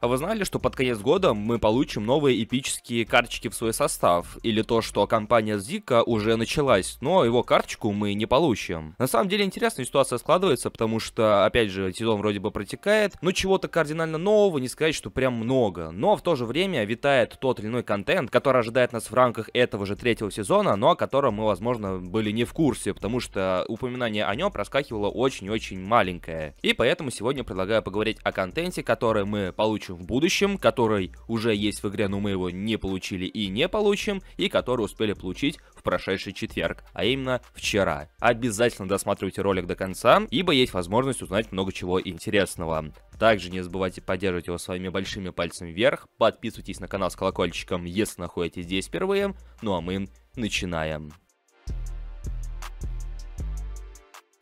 А вы знали, что под конец года мы получим новые эпические карточки в свой состав? Или то, что компания Зика уже началась, но его карточку мы не получим? На самом деле интересная ситуация складывается, потому что, опять же, сезон вроде бы протекает, но чего-то кардинально нового не сказать, что прям много. Но в то же время витает тот или иной контент, который ожидает нас в рамках этого же третьего сезона, но о котором мы, возможно, были не в курсе, потому что упоминание о нем проскакивало очень-очень маленькое. И поэтому сегодня предлагаю поговорить о контенте, который мы получим получим в будущем, который уже есть в игре, но мы его не получили и не получим, и который успели получить в прошедший четверг, а именно вчера. Обязательно досматривайте ролик до конца, ибо есть возможность узнать много чего интересного. Также не забывайте поддерживать его своими большими пальцами вверх, подписывайтесь на канал с колокольчиком, если находитесь здесь впервые, ну а мы начинаем.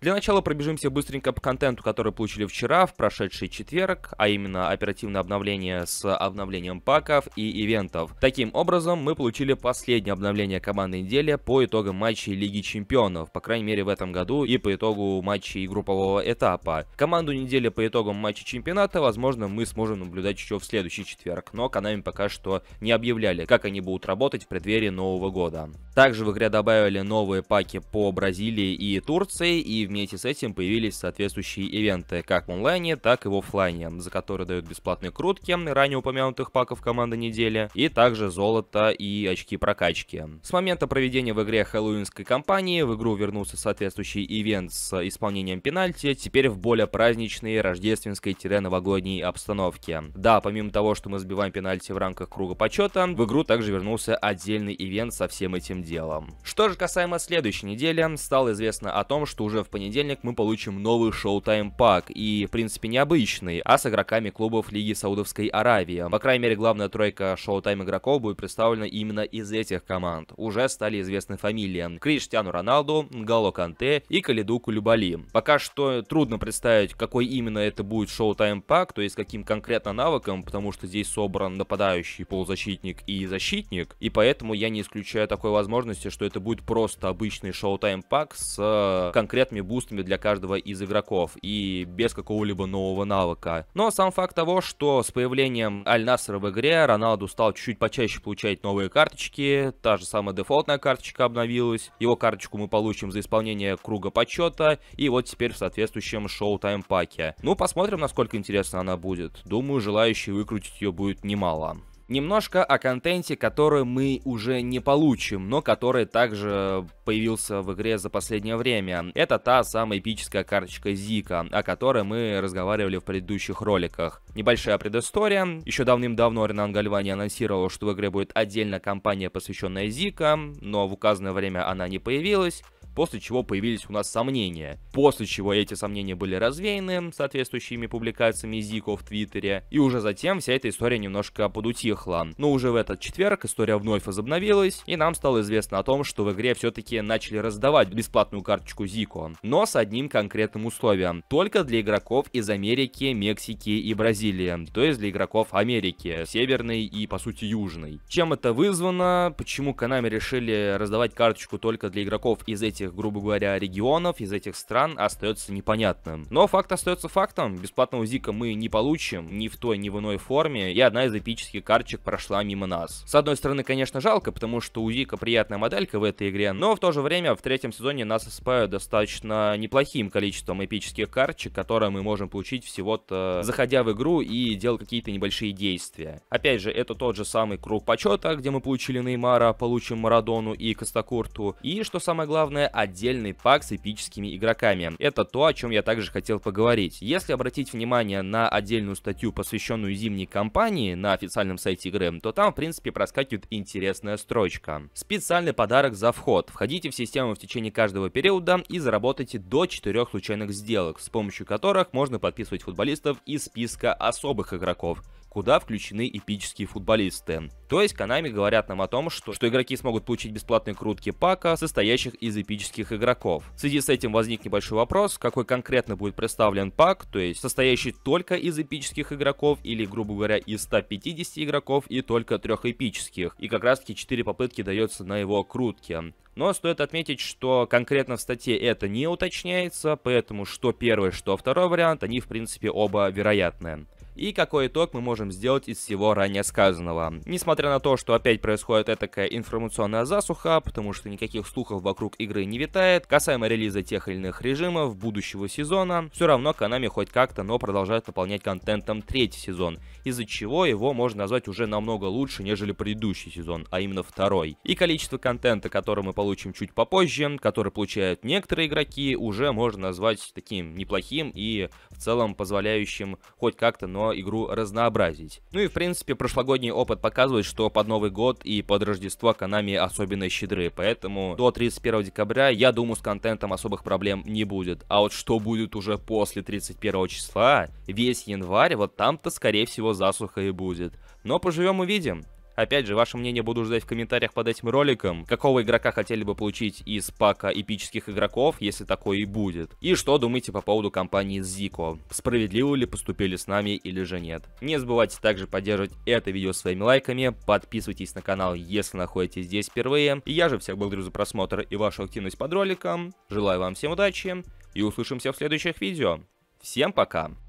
Для начала пробежимся быстренько по контенту, который получили вчера, в прошедший четверг, а именно оперативное обновление с обновлением паков и ивентов. Таким образом, мы получили последнее обновление команды недели по итогам матчей Лиги Чемпионов, по крайней мере в этом году и по итогу матчей группового этапа. Команду недели по итогам матча чемпионата, возможно, мы сможем наблюдать еще в следующий четверг, но Канами пока что не объявляли, как они будут работать в преддверии Нового года. Также в игре добавили новые паки по Бразилии и Турции и в вместе с этим появились соответствующие ивенты, как в онлайне, так и в офлайне, за которые дают бесплатные крутки ранее упомянутых паков команды недели, и также золото и очки прокачки. С момента проведения в игре хэллоуинской кампании в игру вернулся соответствующий ивент с исполнением пенальти, теперь в более праздничной рождественской-новогодней обстановке. Да, помимо того, что мы сбиваем пенальти в рамках круга почета, в игру также вернулся отдельный ивент со всем этим делом. Что же касаемо следующей недели, стало известно о том, что уже в понедельник понедельник мы получим новый шоу-тайм пак, и в принципе необычный, а с игроками клубов Лиги Саудовской Аравии. По крайней мере, главная тройка шоу-тайм игроков будет представлена именно из этих команд. Уже стали известны фамилии Криштиану Роналду, Гало Канте и Калиду Кулюбали. Пока что трудно представить, какой именно это будет шоу-тайм пак, то есть каким конкретно навыком, потому что здесь собран нападающий, полузащитник и защитник, и поэтому я не исключаю такой возможности, что это будет просто обычный шоу-тайм пак с э, конкретными бустами для каждого из игроков и без какого-либо нового навыка. Но сам факт того, что с появлением Аль Насра в игре Роналду стал чуть-чуть почаще получать новые карточки, та же самая дефолтная карточка обновилась, его карточку мы получим за исполнение круга почета и вот теперь в соответствующем шоу-тайм паке. Ну посмотрим, насколько интересна она будет. Думаю, желающие выкрутить ее будет немало. Немножко о контенте, который мы уже не получим, но который также появился в игре за последнее время. Это та самая эпическая карточка Зика, о которой мы разговаривали в предыдущих роликах. Небольшая предыстория. Еще давным-давно Ренан Гальвани анонсировал, что в игре будет отдельная кампания, посвященная Зика, но в указанное время она не появилась после чего появились у нас сомнения. После чего эти сомнения были развеяны соответствующими публикациями Зико в Твиттере, и уже затем вся эта история немножко подутихла. Но уже в этот четверг история вновь возобновилась, и нам стало известно о том, что в игре все-таки начали раздавать бесплатную карточку Зико, но с одним конкретным условием, только для игроков из Америки, Мексики и Бразилии, то есть для игроков Америки, Северной и, по сути, Южной. Чем это вызвано, почему канами решили раздавать карточку только для игроков из этих этих, грубо говоря, регионов, из этих стран остается непонятным. Но факт остается фактом. Бесплатного Зика мы не получим ни в той, ни в иной форме, и одна из эпических карточек прошла мимо нас. С одной стороны, конечно, жалко, потому что у Зика приятная моделька в этой игре, но в то же время в третьем сезоне нас осыпают достаточно неплохим количеством эпических карточек, которые мы можем получить всего-то заходя в игру и делая какие-то небольшие действия. Опять же, это тот же самый круг почета, где мы получили Неймара, получим Марадону и Костокурту. И, что самое главное, отдельный пак с эпическими игроками. Это то, о чем я также хотел поговорить. Если обратить внимание на отдельную статью, посвященную зимней кампании на официальном сайте игры, то там, в принципе, проскакивает интересная строчка. Специальный подарок за вход. Входите в систему в течение каждого периода и заработайте до 4 случайных сделок, с помощью которых можно подписывать футболистов из списка особых игроков куда включены эпические футболисты. То есть канами говорят нам о том, что, что игроки смогут получить бесплатные крутки пака, состоящих из эпических игроков. В связи с этим возник небольшой вопрос, какой конкретно будет представлен пак, то есть состоящий только из эпических игроков или, грубо говоря, из 150 игроков и только трех эпических. И как раз таки 4 попытки дается на его крутке. Но стоит отметить, что конкретно в статье это не уточняется, поэтому что первый, что второй вариант, они в принципе оба вероятны и какой итог мы можем сделать из всего ранее сказанного. Несмотря на то, что опять происходит такая информационная засуха, потому что никаких слухов вокруг игры не витает, касаемо релиза тех или иных режимов будущего сезона, все равно канами хоть как-то, но продолжает наполнять контентом третий сезон, из-за чего его можно назвать уже намного лучше, нежели предыдущий сезон, а именно второй. И количество контента, который мы получим чуть попозже, который получают некоторые игроки, уже можно назвать таким неплохим и в целом позволяющим хоть как-то, но игру разнообразить. Ну и в принципе прошлогодний опыт показывает, что под Новый год и под Рождество канами особенно щедры, поэтому до 31 декабря, я думаю, с контентом особых проблем не будет. А вот что будет уже после 31 числа, весь январь, вот там-то скорее всего засуха и будет. Но поживем увидим. Опять же, ваше мнение буду ждать в комментариях под этим роликом. Какого игрока хотели бы получить из пака эпических игроков, если такое и будет? И что думаете по поводу компании Zico? Справедливо ли поступили с нами или же нет? Не забывайте также поддерживать это видео своими лайками, подписывайтесь на канал, если находитесь здесь впервые. И я же всех благодарю за просмотр и вашу активность под роликом. Желаю вам всем удачи и услышимся в следующих видео. Всем пока!